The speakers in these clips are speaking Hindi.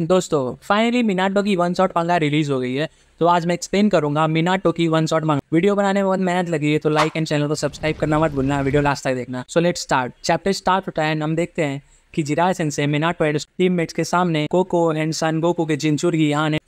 दोस्तों फाइनली मिनाटो की वन शॉट मंगा रिलीज हो गई है तो आज मैं एक्सप्लेन करूंगा मिनाटो की वन शॉट मंगा वीडियो बनाने में बहुत मेहनत लगी है तो लाइक एंड चैनल को सब्सक्राइब करना मत भूलना वीडियो लास्ट तक देखना so let start chapter start होता है हम देखते हैं कि Jira sensei Minato and mates के सामने कोको एंड सन गोको के जिनचुर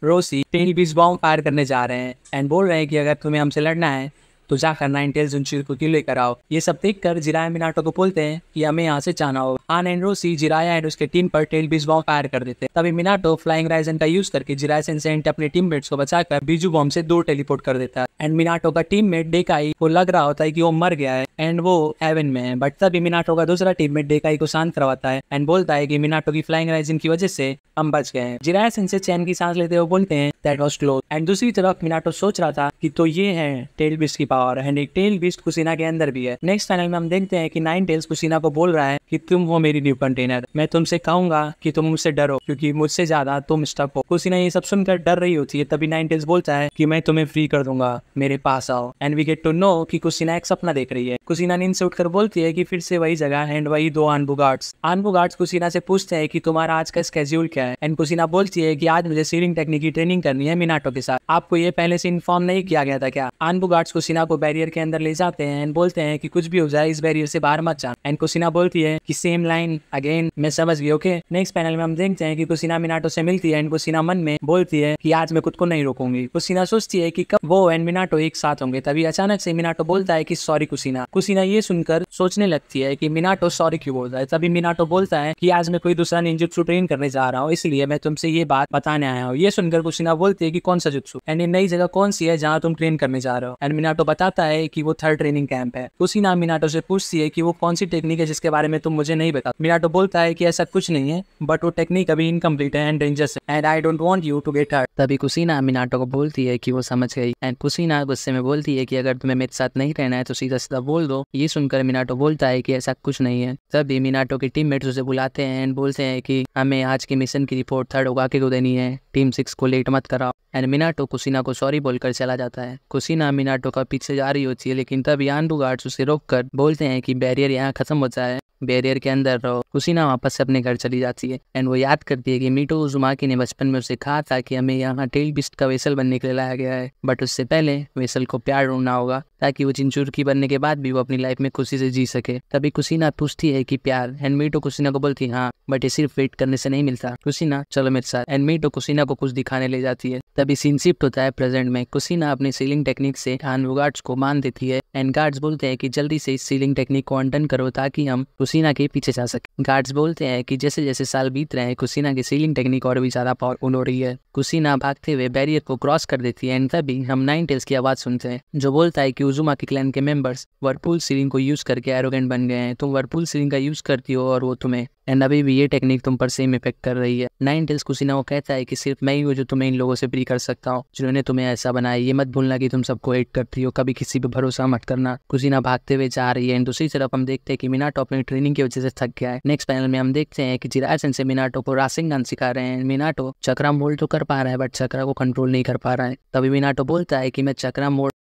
रोसी तीन बीस बॉम्ब फायर करने जा रहे हैं एंड बोल रहे हैं कि अगर तुम्हें हमसे लड़ना है तो जाकर नाइन टेल्स उन चीज को लेकर आओ ये सब देख कर जिराया मिनाटो को बोलते हैं कि हमें यहाँ से जाना हो आन एंड रोसी जिराया एंड उसके टीम पर टेल बीज बॉम्ब फायर कर देते हैं तभी मिनाटो फ्लाइंग राइजन का यूज करके जिराया सेंसेंट अपने टीममेट्स को बचाकर बीजू बॉम्ब से दूर टेलीपोर्ट कर देता है एंड मिनाटो का मेट डेकाई को लग रहा होता है की वो मर गया है एंड वो एवन में है बट तभी मिनाटो का दूसरा मेट डेकाई को शांत करवाता है एंड बोलता है की मिनाटो की फ्लाइंग राइजन की वजह से हम बच गए हैं जिराया सेंसे चैन की सांस लेते हुए बोलते हैं दैट वॉज क्लोज एंड दूसरी तरफ मिनाटो सोच रहा था कि तो ये है टेल बीज की पावर और हैंडी टेल बीस्ट कुसीना के अंदर भी है नेक्स्ट फाइनल में हम देखते हैं कि नाइन टेल्स कुसीना को बोल रहा है कि तुम हो मेरी न्यू कंटेनर मैं तुमसे कहूंगा कि तुम मुझसे डरो क्योंकि मुझसे ज्यादा तुम स्टक हो कुसीना ये सब सुनकर डर रही होती है तभी नाइन टेल्स बोलता है कि मैं तुम्हें फ्री कर दूंगा मेरे पास आओ and we get to know कि कुसीना एक सपना देख रही है कुसीना नींद से उठकर बोलती है कि फिर से वही जगह एंड वही दो आनबू गार्ड्स आनबू गार्ड्स कुसीना से पूछते हैं कि तुम्हारा आज का स्केड्यूल क्या है एंड कुसीना बोलती है कि आज मुझे सीलिंग टेक्निक की ट्रेनिंग करनी है मिनाटो के साथ आपको ये पहले से इन्फॉर्म नहीं किया गया था क्या आनबू गार्ड्स कुसीना को बैरियर के अंदर ले जाते हैं एंड बोलते हैं कि कुछ भी हो जाए इस बैरियर से बाहर मत जाना एंड कुसिना बोलती है कि सेम लाइन अगेन मैं समझ गई ओके नेक्स्ट पैनल में हम देखते हैं कि कुसिना मिनाटो से मिलती है एंड कुसिना मन में बोलती है कि आज मैं खुद को नहीं रोकूंगी कुसिना सोचती है कि कब वो एंड मिनाटो एक साथ होंगे तभी अचानक से मिनाटो बोलता है कि सॉरी कुसिना कुसिना ये सुनकर सोचने लगती है कि मिनाटो सॉरी क्यों बोलता है तभी मिनाटो बोलता है कि आज मैं कोई दूसरा निंजुत्सु ट्रेन करने जा रहा हूँ इसलिए मैं तुमसे ये बात बताने आया हूँ ये सुनकर कुसिना बोलती है कि कौन सा जुत्सु एंड नई जगह कौन सी है जहाँ तुम ट्रेन करने जा रहे हो एंड मिनाटो बताता है कि वो थर्ड ट्रेनिंग कैंप है उसी नाम मिनाटो से पूछती है कि वो कौन सी टेक्निक है जिसके बारे में तुम मुझे नहीं बता मिनाटो बोलता है कि ऐसा कुछ नहीं है बट वो टेक्निक अभी इनकम्प्लीट है एंड डेंजरस है and I don't want you to get hurt तभी कुसीना मिनाटो को बोलती है कि वो समझ गई एंड कुसीना गुस्से में बोलती है कि अगर तुम्हें मेरे साथ नहीं रहना है तो सीधा सीधा बोल दो ये सुनकर मिनाटो बोलता है कि ऐसा कुछ नहीं है तभी मिनाटो के मेट्स उसे बुलाते हैं एंड बोलते हैं कि हमें आज के मिशन की रिपोर्ट थर्ड उगा के को देनी है टीम सिक्स को लेट मत कराओ एंड मिनाटो कुसीना को सॉरी बोलकर चला जाता है कुसीना मिनाटो का पीछे जा रही होती है लेकिन तब यानडू गार्ड्स उसे रोक कर बोलते हैं कि बैरियर यहाँ खत्म होता है बैरियर के अंदर रहो कुसीना वापस से अपने घर चली जाती है एंड वो याद करती है कि मीटो उजुमाकी ने बचपन में उसे कहा था कि हमें यहाँ टेल बिस्ट का वेसल बनने के लिए लाया गया है बट उससे पहले वेसल को प्यार ढूंढना होगा ताकि वो चिंचुरकी बनने के बाद भी वो अपनी लाइफ में खुशी से जी सके तभी कुसीना पूछती है की प्यार एंड मीटो कुसीना को बोलती है हाँ बट ये सिर्फ वेट करने से नहीं मिलता कुसीना चलो मेरे साथ एंड मीटो कुसीना को कुछ दिखाने ले जाती है तभी सीन शिफ्ट होता है प्रेजेंट में कुशीना अपनी सीलिंग टेक्निक से हान गार्ड्स को मान देती है एंड गार्ड्स बोलते हैं कि जल्दी से इस सीलिंग टेक्निक को अनटन करो ताकि हम कुसीना के पीछे जा सके गार्ड्स बोलते हैं कि जैसे जैसे साल बीत रहे हैं कुसीना की सीलिंग टेक्निक और भी ज्यादा पावरफुल हो रही है कुसीना भागते हुए बैरियर को क्रॉस कर देती है एंड तभी हम नाइन टेल्स की आवाज सुनते हैं जो बोलता है की उजुमा के क्लैन के मेंबर्स वर्पूल सीलिंग को यूज करके एरोगेंट बन गए हैं तुम वर्पूल सीलिंग का यूज करती हो और वो तुम्हें एंड अभी भी ये टेक्निक तुम पर सेम इफेक्ट कर रही है नाइन टेल्स कुसीना को कहता है की सिर्फ मैं ही हूँ जो तुम्हें इन लोगों से प्री कर सकता हूँ जिन्होंने तुम्हें ऐसा बनाया ये मत भूलना कि तुम सबको एड करती हो कभी किसी पे भरोसा मत करना कुजीना भागते हुए जा रही है दूसरी तरफ हम देखते हैं कि मिनाटो अपनी ट्रेनिंग की वजह से थक गया है नेक्स्ट पैनल में हम देखते हैं कि जिरासन सेंसे मिनाटो को गान सिखा रहे हैं मिनाटो चक्रा मोल्ड तो कर पा रहा है बट चक्रा को कंट्रोल नहीं कर पा रहा है तभी मीनाटो बोलता है की मैं चक्रा मोल्ड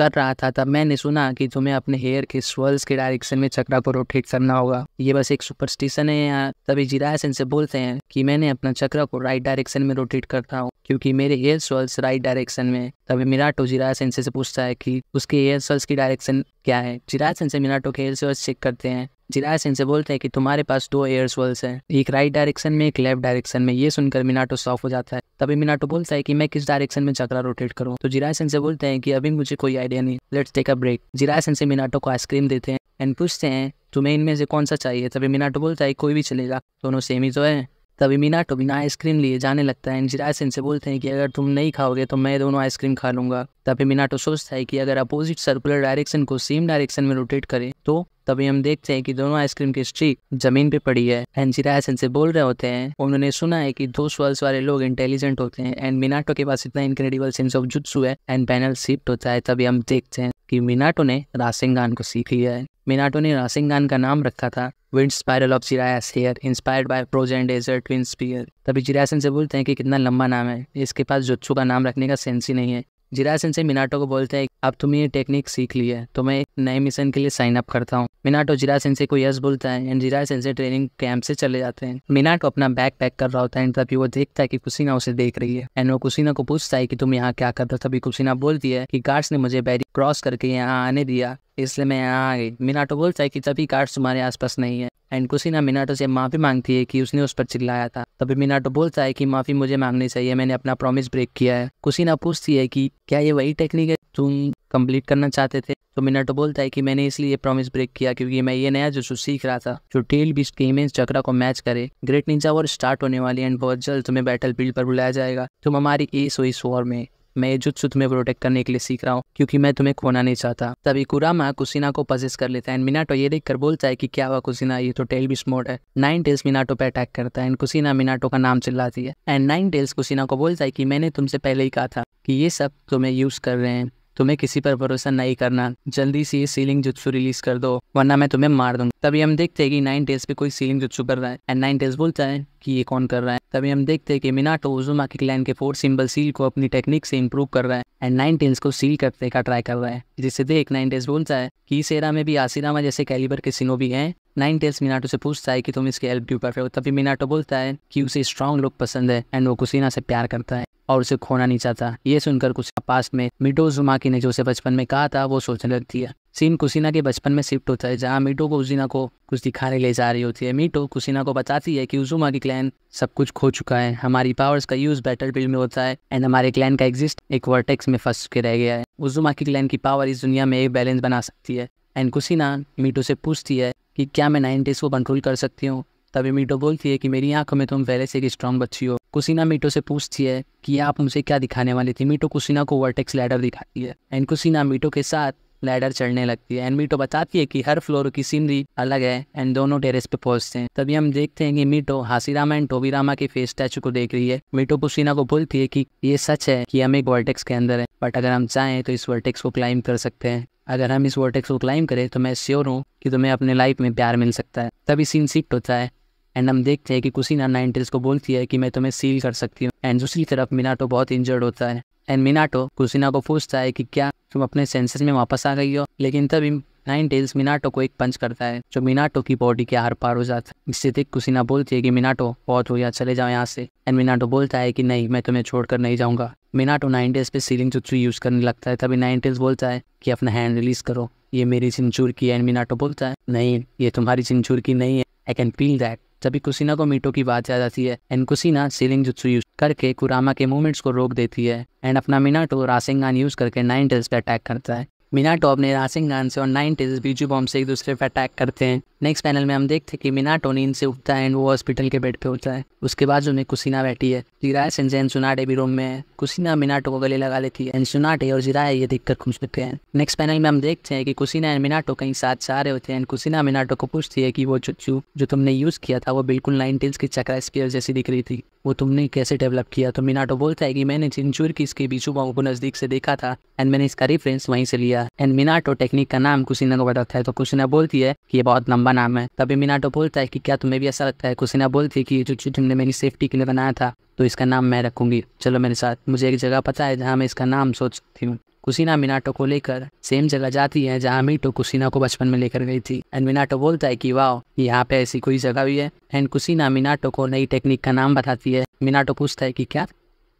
कर रहा था तब मैंने सुना कि तुम्हें अपने हेयर के स्वर्ल्स के डायरेक्शन में चक्रा को रोटेट करना होगा ये बस एक सुपरस्टिशन है यहाँ तभी जिरासन से बोलते हैं कि मैंने अपना चक्रा को राइट डायरेक्शन में रोटेट करता हूँ क्योंकि मेरे हेयर स्वर्ल्स राइट डायरेक्शन में तभी मिराटो जिरासन से पूछता है कि उसके हेयर स्वर्ल्स की डायरेक्शन क्या है जिरासन से मिराटो के हेयर स्वर्स चेक करते हैं सिंह से बोलते हैं कि तुम्हारे पास दो एयर स्वेल्स हैं एक राइट डायरेक्शन में एक लेफ्ट डायरेक्शन में ये सुनकर मिनाटो सॉफ हो जाता है तभी मिनाटो बोलता है कि मैं किस डायरेक्शन में चक्रा रोटेट करूँ तो सिंह से बोलते हैं कि अभी मुझे कोई आइडिया नहीं लेट्स टेक अ ब्रेक सिंह से मिनाटो को आइसक्रीम देते हैं एंड पूछते हैं तुम्हें इनमें से कौन सा चाहिए तभी मिनाटो बोलता है कोई भी चलेगा दोनों सेम ही तो है तभी मीना टोबिना तो आइसक्रीम लिए जाने लगता है इंदिरा सिंह से बोलते हैं कि अगर तुम नहीं खाओगे तो मैं दोनों आइसक्रीम खा लूंगा तभी मीनाटो तो सोचता है कि अगर अपोजिट सर्कुलर डायरेक्शन को सेम डायरेक्शन में रोटेट करें तो तभी हम देखते हैं कि दोनों आइसक्रीम की स्ट्रीक जमीन पे पड़ी है एंड सिराज से बोल रहे होते हैं उन्होंने सुना है कि दो स्वर्स वाले लोग इंटेलिजेंट होते हैं एंड मिनाटो के पास इतना इनक्रेडिबल सेंस ऑफ जुत्सु है एंड पैनल शिफ्ट होता है तभी हम देखते हैं कि मिनाटो ने रासिंग को सीख लिया है मीनाटो ने रासिंग का नाम रखा था wind spiral of Jiraiya's hair inspired by frozen desert twin spear तभी जिरायसन से बोलते हैं कि कितना लंबा नाम है इसके पास जोच्छू का नाम रखने का सेंस ही नहीं है जिरायसन से मिनाटो को बोलते हैं अब तुम ये टेक्निक सीख ली है तो मैं एक नए मिशन के लिए साइन अप करता हूँ मिनाटो जिरायसन से को यस बोलता है एंड जिरायसन से ट्रेनिंग कैंप से चले जाते हैं मिनाटो अपना बैग पैक कर रहा होता है तभी वो देखता है कि कुसीना उसे देख रही है एंड वो कुसीना को पूछता है कि तुम यहाँ क्या करते हो तभी कुसीना बोलती है कि गार्ड्स ने मुझे बैरी क्रॉस करके यहाँ आने दिया इसलिए मैं यहाँ आ गई मिनाटो बोलता है कि तभी कार्ड्स तुम्हारे आसपास नहीं है एंड कुशीना मिनाटो से माफ़ी मांगती है कि उसने उस पर चिल्लाया था तभी मिनाटो बोलता है कि माफ़ी मुझे मांगनी चाहिए मैंने अपना प्रॉमिस ब्रेक किया है कुशीना पूछती है कि क्या ये वही टेक्निक है तुम कंप्लीट करना चाहते थे तो मिनाटो बोलता है कि मैंने इसलिए प्रॉमिस ब्रेक किया क्योंकि मैं ये नया जो सीख रहा था जो टेल बीस्ट के इमेज चक्रा को मैच करे ग्रेट निंजा वॉर स्टार्ट होने वाली एंड बहुत जल्द तुम्हें बैटल फील्ड पर बुलाया जाएगा तुम हमारी एस हो इस वॉर में मैं जुत्सु तुम्हें प्रोटेक्ट करने के लिए सीख रहा हूँ क्योंकि मैं तुम्हें खोना नहीं चाहता तभी कुरामा कुसिना को पजेस कर लेता है एंड मिनाटो ये देखकर बोलता है कि क्या हुआ कुसिना ये तो टेल भी मोड है नाइन टेल्स मिनाटो पे अटैक करता है एंड कुसिना मिनाटो का नाम चिल्लाती है एंड नाइन टेल्स कुसिना को बोलता है कि मैंने तुमसे पहले ही कहा था कि ये सब तुम्हें यूज कर रहे हैं तुम्हें किसी पर भरोसा नहीं करना जल्दी से ये सीलिंग जुत्सु रिलीज कर दो वरना मैं तुम्हें मार दूंगा तभी हम देखते हैं कि नाइन टेल्स पे कोई सीलिंग जुत्सु कर रहा है एंड नाइन टेल्स बोलता है कि ये कौन कर रहा है तभी हम देखते हैं कि मिनाटो उजुमा के क्लैन के फोर सिंबल सील को अपनी टेक्निक से इम्प्रूव कर रहा है एंड नाइन टेल्स को सील करने का ट्राई कर रहा है जिसे देख नाइन टेल्स बोलता है कि इस एरा में भी आसिरामा जैसे कैलिबर के सिनो भी हैं नाइन टेल्स मिनाटो से पूछता है कि तुम इसकी हेल्प क्यों कर रहे हो तभी मिनाटो बोलता है कि उसे स्ट्रांग लुक पसंद है एंड वो कुसीना से प्यार करता है और उसे खोना नहीं चाहता ये सुनकर कुशिना पास में मिटो जुमाकी ने जो उसे बचपन में कहा था वो सोचने लगती है सीन कुसीना के बचपन में शिफ्ट होता है जहाँ मिटो को उजीना को कुछ दिखाने ले जा रही होती है मिटो कुसीना को बताती है कि उजुमा की क्लैन सब कुछ खो चुका है हमारी पावर्स का यूज बैटल फील्ड में होता है एंड हमारे क्लैन का एग्जिस्ट एक वर्टेक्स में फंस के रह गया है उजुमा की क्लैन की पावर इस दुनिया में एक बैलेंस बना सकती है एंड कुसीना मीटो से पूछती है कि क्या मैं नाइनटीज को कंट्रोल कर सकती हूँ तभी मीटो बोलती है कि मेरी आंखों में तुम पहले से एक स्ट्रांग बच्ची हो कुसीना मीटो से पूछती है कि आप मुझे क्या दिखाने वाली थी मीटो कुसीना को वर्टेक्स लैडर दिखाती है एंड कुसीना मीटो के साथ लैडर चढ़ने लगती है एंड मीटो बताती है कि हर फ्लोर की सीनरी अलग है एंड दोनों टेरेस पे पहुंचते हैं तभी हम देखते हैं कि मीटो हासीरामा एंड रामा के फेस स्टैचू को देख रही है मीटो पुसीना को बोलती है कि ये सच है कि हम एक वर्टेक्स के अंदर है बट अगर हम चाहें तो इस वर्टेक्स को क्लाइम कर सकते हैं अगर हम इस वर्टेक्स को क्लाइम करें तो मैं श्योर हूँ कि तुम्हें अपने लाइफ में प्यार मिल सकता है तभी सीन शिफ्ट होता है एंड हम देखते हैं कि कुसीना नाइनटीज को बोलती है कि मैं तुम्हें सील कर सकती हूँ एंड दूसरी तरफ मिनाटो बहुत इंजर्ड होता है एंड मिनाटो कुसीना को पूछता है कि क्या तुम अपने सेंसेस में वापस आ गई हो लेकिन तभी नाइन टेल्स मिनाटो को एक पंच करता है जो मिनाटो की बॉडी के आर पार हो जाता है इससे देख कुसीना बोलती है कि मिनाटो बहुत हो गया चले जाओ यहाँ से एंड मिनाटो बोलता है कि नहीं मैं तुम्हें छोड़कर नहीं जाऊँगा मिनाटो नाइन टेल्स पे सीलिंग चुच्चू यूज़ करने लगता है तभी नाइन टेल्स बोलता है कि अपना हैंड रिलीज करो ये मेरी सिंचूर की एंड मिनाटो बोलता है नहीं ये तुम्हारी सिंचूर की नहीं है आई कैन फील दैट जब भी कुसिना को मीटो की बात याद आती है and Kushina sealing jutsu use करके कुरामा के मूवमेंट्स को रोक देती है एंड अपना मिनाटो रासिंगान यूज करके नाइन टेल्स पे अटैक करता है मिना अपने रासिंग गान से और नाइन टेज बीजू बॉम्ब से एक दूसरे पर अटैक करते हैं नेक्स्ट पैनल में हम देखते हैं कि मिना नींद से उठता है एंड वो हॉस्पिटल के बेड पे होता है उसके बाद जो कुसीना बैठी है जिराय एंड सुनाटे भी रूम में है कुसीना मिनाटो को गले लगा लेती है एंड सुनाटे और जिराया ये देखकर खुश होते हैं नेक्स्ट पैनल में हम देखते हैं कि कुसीना एंड मिनाटो कहीं साथ जा रहे होते हैं एंड कुसीना मिनाटो को पूछती है कि वो चुच्चू जो तुमने यूज किया था वो बिल्कुल नाइन टेल्स की चक्रा स्पेयर जैसी दिख रही थी वो तुमने कैसे डेवलप किया तो मिनाटो बोलता है कि मैंने चिंचूर की इसके बीचू बॉम्ब को नज़दीक से देखा था एंड मैंने इसका रेफरेंस वहीं से लिया एंड मिनाटो टेक्निक का नाम कुसीना को बताता है तो कुसीना बोलती है कि ये बहुत लंबा नाम है तभी मिनाटो बोलता है कि क्या तुम्हें भी ऐसा लगता है कुसीना बोलती है कि ये जो चीज़ तुमने मेरी सेफ्टी के लिए बनाया था तो इसका नाम मैं रखूंगी चलो मेरे साथ मुझे एक जगह पता है जहाँ मैं इसका नाम सोचती हूँ कुसीना मिनाटो को लेकर सेम जगह जाती है जहाँ मीटो कुसीना को बचपन में लेकर गई थी एंड मिनाटो बोलता है कि वाह यहाँ पे ऐसी कोई जगह भी है एंड कुसीना मिनाटो को नई टेक्निक का नाम बताती है मिनाटो पूछता है कि क्या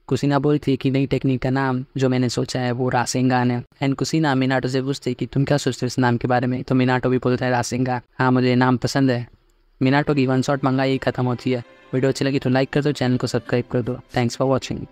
कुसीना बोलती है कि नई टेक्निक का नाम जो मैंने सोचा है वो रासिंगान है एंड कुसीना मिनाटो से पूछती है कि तुम क्या सोचते हो इस नाम के बारे में तो मिनाटो भी बोलता है रासिंगा हाँ मुझे नाम पसंद है मिनाटो की वन शॉट मंगाई खत्म होती है वीडियो अच्छी लगी तो लाइक कर दो चैनल को सब्सक्राइब कर दो थैंक्स फॉर वॉचिंग